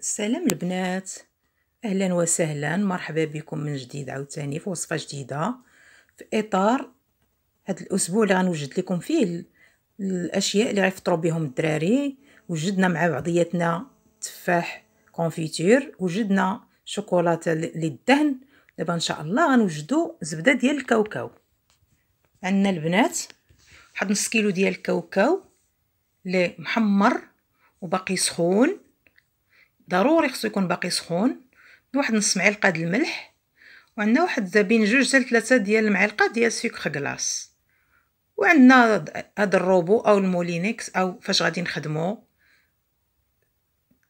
السلام البنات اهلا وسهلا مرحبا بكم من جديد عاوتاني في وصفه جديده في اطار هذا الاسبوع اللي غنوجد لكم فيه الاشياء اللي غيفطروا بهم الدراري وجدنا مع بعضياتنا تفاح كونفيتير وجدنا شوكولاته للدهن دابا ان شاء الله غنوجدوا زبده ديال الكاوكاو عندنا البنات واحد نص كيلو ديال الكاوكاو اللي محمر وباقي سخون ضروري خصو يكون باقي سخون واحد نص معلقه د الملح وعندنا واحد بين جوج حتى ثلاثه ديال المعلقه ديال سكر كلاص وعندنا هاد الروبو او المولينكس او فاش غادي نخدمو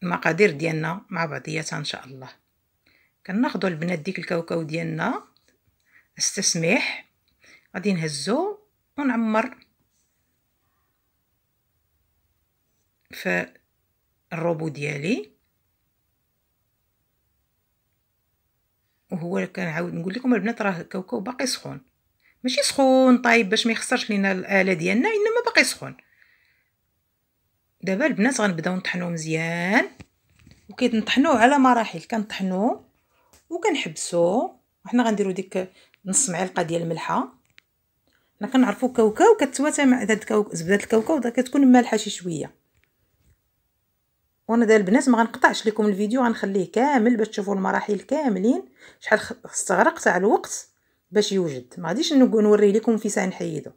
المقادير ديالنا مع بعضياتها ان شاء الله كناخذوا البنات ديك الكاوكاو ديالنا استسميح غادي نهزو ونعمر في الروبو ديالي وهو كنعاود نقول لكم البنات راه الكاوكاو باقي سخون ماشي سخون طايب باش ما يخسرش لينا الاله ديالنا انما باقي سخون دابا البنات غنبداو نطحنوه مزيان وكيتنطحنوه على مراحل كنطحنوه وكنحبسوه وحنا غنديرو ديك نص معلقه ديال الملحه حنا كنعرفو كاوكاو كتواتى مع هاد الكاوكاو زبده الكاوكاو كتكون مالحه شي شويه وانا داير البنات ما غنقطعش لكم الفيديو غنخليه كامل باش تشوفوا المراحل كاملين شحال استغرق تاع الوقت باش يوجد ما غاديش نوري لكم في ساعه نحيدو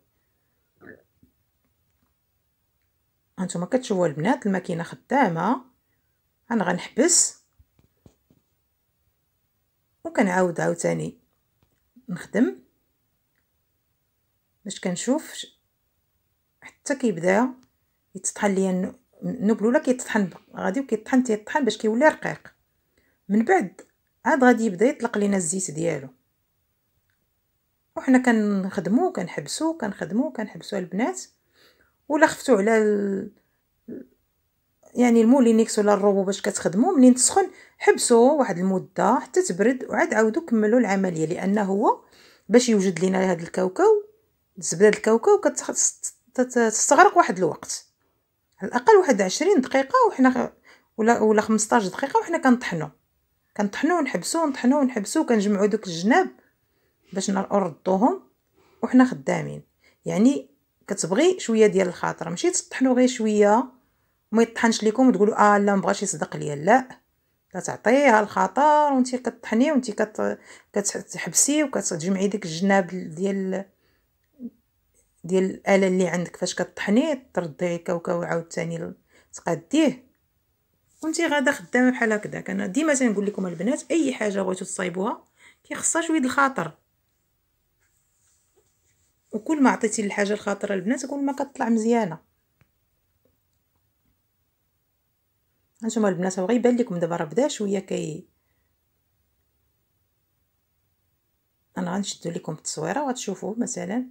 هانتوما كتشوفوا البنات الماكينه خدامه انا غنحبس وكنعاود عاوتاني نخدم باش كنشوف حتى كيبدا يتطحن ليا النبلوله كيطحن غادي وكيطحن تيطحن باش كيولي رقيق من بعد عاد غادي يبدا يطلق لينا الزيت ديالو وحنا كنخدمو كنحبسو كنخدمو كنحبسو البنات ولا خفتو على ال... يعني المولينيكس ولا الروبو باش كتخدمو منين تسخن حبسو واحد المده حتى تبرد وعاد عاودو كملوا العمليه لان هو باش يوجد لينا هذا الكاوكاو زبده الكاوكاو كتستغرق واحد الوقت على الاقل واحد عشرين دقيقه وحنا ولا ولا 15 دقيقه وحنا كنطحنو كنطحنو ونحبسو ونطحنوا ونحبسو كنجمعوا دوك الجناب باش نردوهم وحنا خدامين يعني كتبغي شويه ديال الخاطر ماشي تطحنو غير شويه وما يطحنش ليكم وتقولوا اه لا مبغاش يصدق ليا لا كتعطيها الخاطر وانت كطحني وانت كتحبسي وكتجمعي ديك الجناب ديال ديال الاله اللي عندك فاش كطحنيه ترديه كاوكاو ثاني تقاديه وانت غادا خدامه بحال هكذاك انا ديما تنقول لكم البنات اي حاجه بغيتو تصايبوها كيخصها شويه الخاطر وكل ما عطيتي الحاجه الخاطر البنات كل ما كطلع مزيانه هانتوما البنات راه غيبان لكم دابا راه بدا شويه كي انا غنشدو لكم التصويره وغتشوفوه مثلا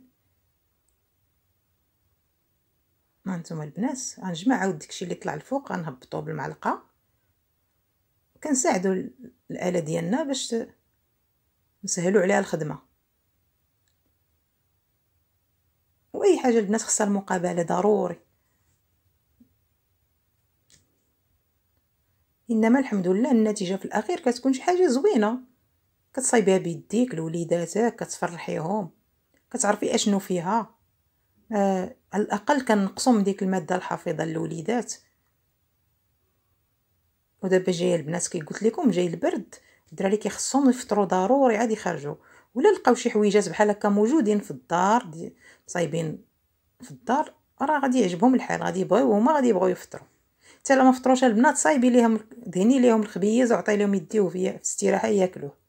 هانتوما البنات غنجمع عاود داكشي اللي طلع الفوق غنهبطو بالمعلقه كنساعدو الاله ديالنا باش نسهلو عليها الخدمه واي حاجه البنات خصها المقابله ضروري انما الحمد لله النتيجه في الاخير كتكون شي حاجه زوينه كتصايبيها بيديك لوليداتك كتفرحيهم كتعرفي اشنو فيها آه على الاقل كنقصوا من ديك الماده الحافظه للوليدات ودابا جايه البنات كي قلت لكم جاي البرد الدراري كيخصهم يفطروا ضروري عاد يخرجوا ولا لقاو شي حويجات بحال هكا موجودين في الدار صايبين في الدار راه غادي يعجبهم الحال غادي يبغيو هما غادي يبغيو يفطروا حتى لا ما فطروش البنات صايبي ليهم دهني ليهم الخبيز وعطي لهم يديو في الاستراحه ياكلوه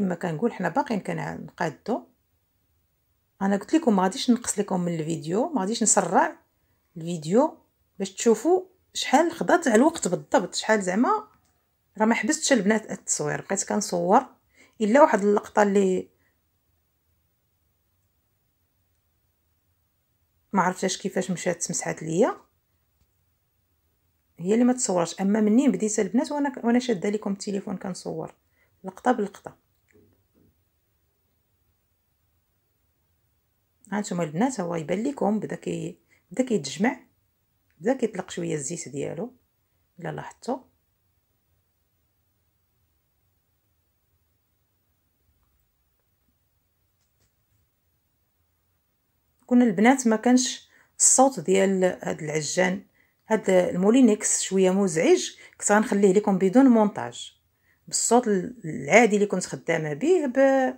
كما كنقول حنا باقيين كنقادو انا قلت لكم ما غاديش نقص لكم من الفيديو ما غاديش نسرع الفيديو باش تشوفوا شحال خضات على الوقت بالضبط شحال زعما راه ما حبستش البنات التصوير بقيت كنصور الا واحد اللقطه اللي ما عرفتش كيفاش مشات مسحات ليا هي اللي ما تصورش اما منين بديت البنات وانا وانا شاده لكم التليفون كنصور لقطه بلقطه هانتوما البنات هو يبان لكم بدا كي بدا كيتجمع بدا كيطلق شويه الزيت ديالو الا لاحظتوا كنا البنات ما كانش الصوت ديال هاد العجان هاد المولينكس شويه مزعج كنت غنخليه لكم بدون مونتاج بالصوت العادي اللي كنت خدامه به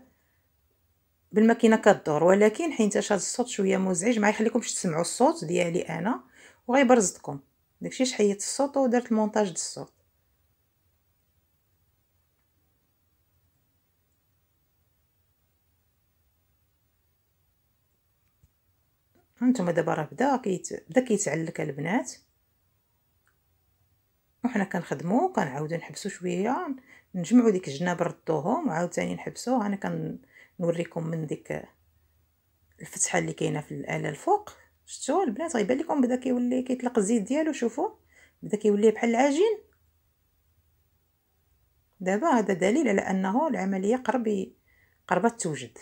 بالماكينه كدور ولكن حيت هذا الصوت شويه مزعج ما يخليكمش تسمعوا الصوت ديالي انا وغيبرزتكم داكشي شحيت الصوت ودرت المونتاج د الصوت هانتوما دابا راه بدا كيت بدا كيتعلك البنات وحنا كنخدمو كنعاودو نحبسو شويه نجمعو ديك الجناب نردوهم وعاوتاني نحبسو انا كن نوريكم من ديك الفتحه اللي كاينه في الاله الفوق شفتوا البنات غيبان لكم بدا كيولي كيطلق الزيت ديالو شوفوا بدا كيولي بحال العجين دابا هذا دليل على انه العمليه قرب قربت توجد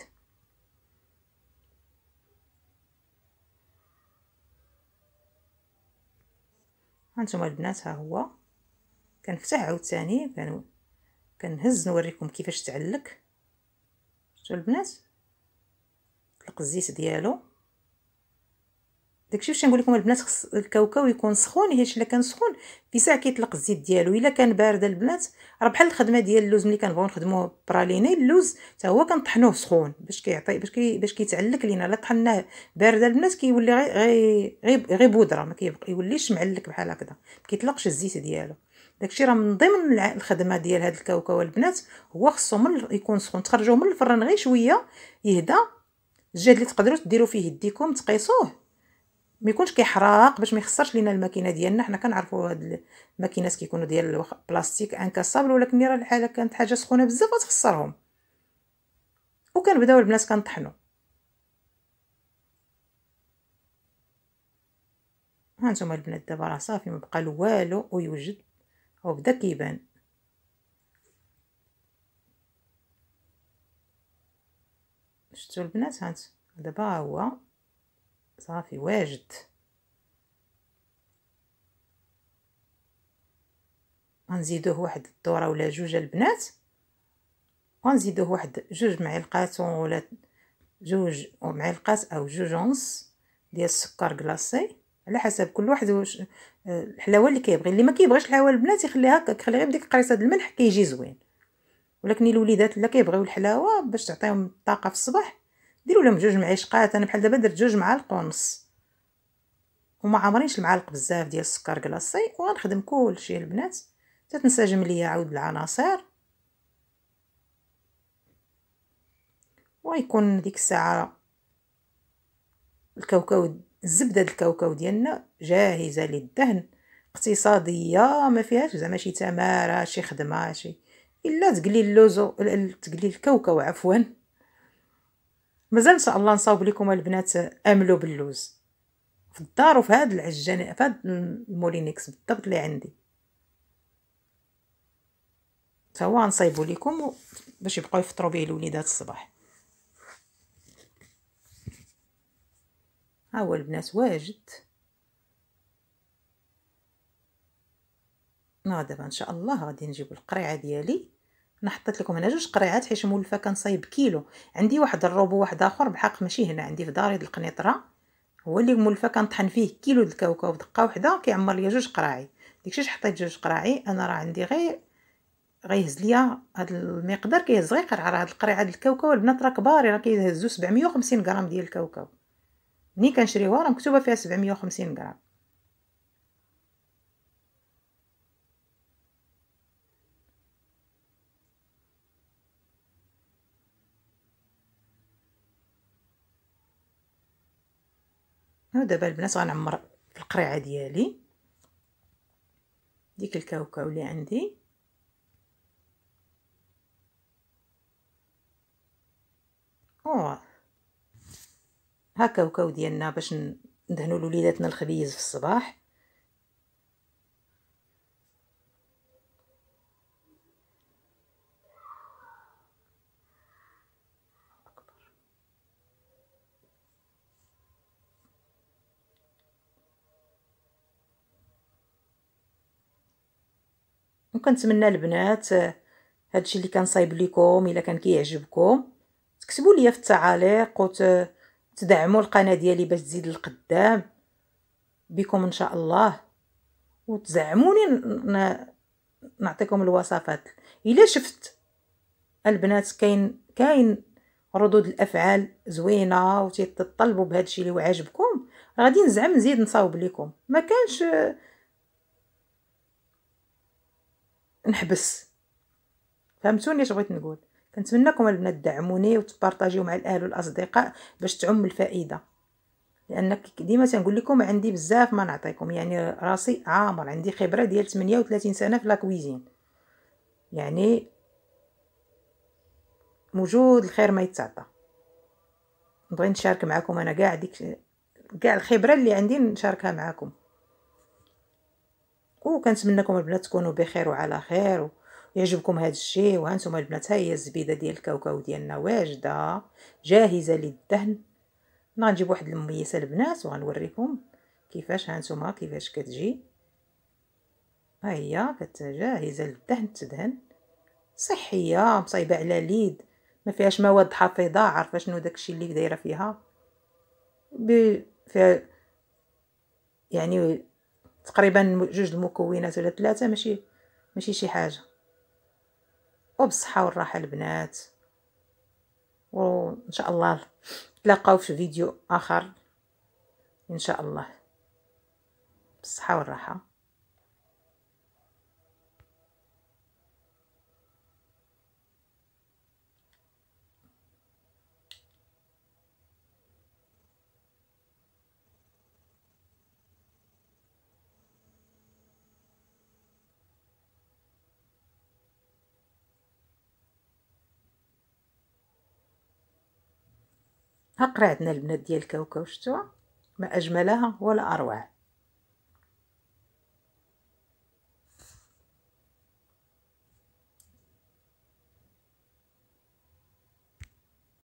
هانتوما البنات ها هو كنفتح عاوتاني كنهز نوريكم كيفاش تعلق شتو البنات طلق الزيت ديالو داكشي باش نقول لكم البنات خص الكاوكاو يكون سخون حيت الا كان سخون في ساعه كيطلق الزيت ديالو الا كان بارده البنات راه بحال الخدمه ديال اللوز ملي كنبغيو نخدموه براليني اللوز حتى هو كنطحنوه سخون باش كيعطي باش كي باش كيتعلك لينا الا طحناه بارده البنات كيولي غير غير غير بودره ما كيوليش معلك بحال هكذا ما كيطلقش الزيت ديالو داكشي راه من ضمن الخدمه ديال هاد الكاوكاو البنات هو خصو من يكون سخون تخرجوه من الفرن غير شويه يهدى الجهد اللي تقدروا ديروا فيه يديكم تقيسوه ما يكونش كيحراق باش ما يخسرش لينا الماكينه ديالنا حنا كنعرفوا هاد الماكينات كيكونوا ديال البلاستيك انكسابل ولكن راه الحاله كانت حاجه سخونه بزاف وتخسرهم وكنبداو البنات كنطحنوا هانتوما البنات دابا راه صافي مبقى له والو ويوجد of كيبان keyban البنات هانت دابا هو صافي واجد غنزيدوه واحد الدوره ولا جوج البنات غنزيدوه واحد جوج معلقات ولا جوج معلقات او جوج ونص ديال السكر كلاصي على حسب كل واحد وش الحلاوه اللي كيبغي اللي ما كيبغيش الحلاوه البنات يخليها هكاك يخلي غير ديك قريصه الملح كيجي زوين ولكن الوليدات اللي كيبغيو الحلاوه باش تعطيهم الطاقه في الصباح ديروا لهم جوج معيشقات انا بحال دابا درت جوج معالق ونص وما عامرينش المعالق بزاف ديال السكر كلاصي وغنخدم كلشي البنات تتنسجم ليا عاود العناصر ويكون ديك الساعه الكاوكاو الزبده الكاوكاو ديالنا جاهزه للدهن اقتصاديه ما فيهاش زعما شي تماره شي خدمه شي الا تقلي اللوزو تقلي الكاوكاو عفوا مازال ان شاء الله نصاوب لكم البنات املوا باللوز في الدار وفي هاد العجان في هاد المولينكس بالضبط اللي عندي تاهو غنصايبو لكم باش يبقاو يفطرو به الوليدات الصباح هو البنات واجد ها دابا ان شاء الله غادي نجيب القريعه ديالي انا حطيت لكم هنا جوج قريعات حيت مولفه كنصايب كيلو عندي واحد الروبو واحد اخر بحق ماشي هنا عندي في داري القنيطره هو اللي مولفه كنطحن فيه كيلو د الكاوكاو دقه وحده كيعمر ليا جوج قراعي علاش حطيت جوج قراعي انا راه عندي غير غيهز ليا هاد المقدار كيهز غير قرعه راه هاد القريعه د الكاوكاو البنات راه كبار راه كيهزو 750 غرام ديال الكاوكاو مني كنشريوها راه مكتوبه فيها 750 غرام ها دابا البنات غنعمر القريعه ديالي ديك الكاوكاو اللي عندي اوه هكا وكاو ديالنا باش ندهنو لوليداتنا الخبيز في الصباح وكنتمنى البنات آه، هادشي اللي كان صايب لكم الا كان كيعجبكم تكتبوا لي في التعاليق وت... تدعموا القناه ديالي باش تزيد القدام بكم ان شاء الله وتزعموني نعطيكم الوصفات الا شفت البنات كاين كاين ردود الافعال زوينه وتتطلبوا بهذا الشيء اللي عاجبكم غادي نزعم نزيد نصاوب لكم ما كانش نحبس فهمتوني اش بغيت نقول كنتمنىكم البنات تدعموني وتبارطاجيو مع الاهل والاصدقاء باش تعم الفائده لان ديما تنقول لكم عندي بزاف ما نعطيكم يعني راسي عامر عندي خبره ديال 38 سنه في لاكويزين يعني موجود الخير ما يتعطى بغيت نشارك معكم انا كاع ديك كاع الخبره اللي عندي نشاركها معكم وكنتمنىكم البنات تكونوا بخير وعلى خير يعجبكم هذا الشيء وهانتم البنات ها هي الزبيده ديال الكاوكاو ديالنا واجده جاهزه للدهن غنجيب واحد المميسه البنات وغنوريكم كيفاش هانتوما كيفاش كتجي ها هي جاهزه للدهن تدهن صحيه مصايبه على ليد ما فيهاش مواد حافظه عارفه شنو داكشي اللي دايره فيها ب... فيها يعني تقريبا جوج المكونات ولا ثلاثه ماشي ماشي شي حاجه وبالصحه والراحه البنات وان شاء الله نتلاقاو في فيديو اخر ان شاء الله بالصحه والراحه هقرا عندنا البنات ديال كاوكاو شتوها ما اجملها ولا اروع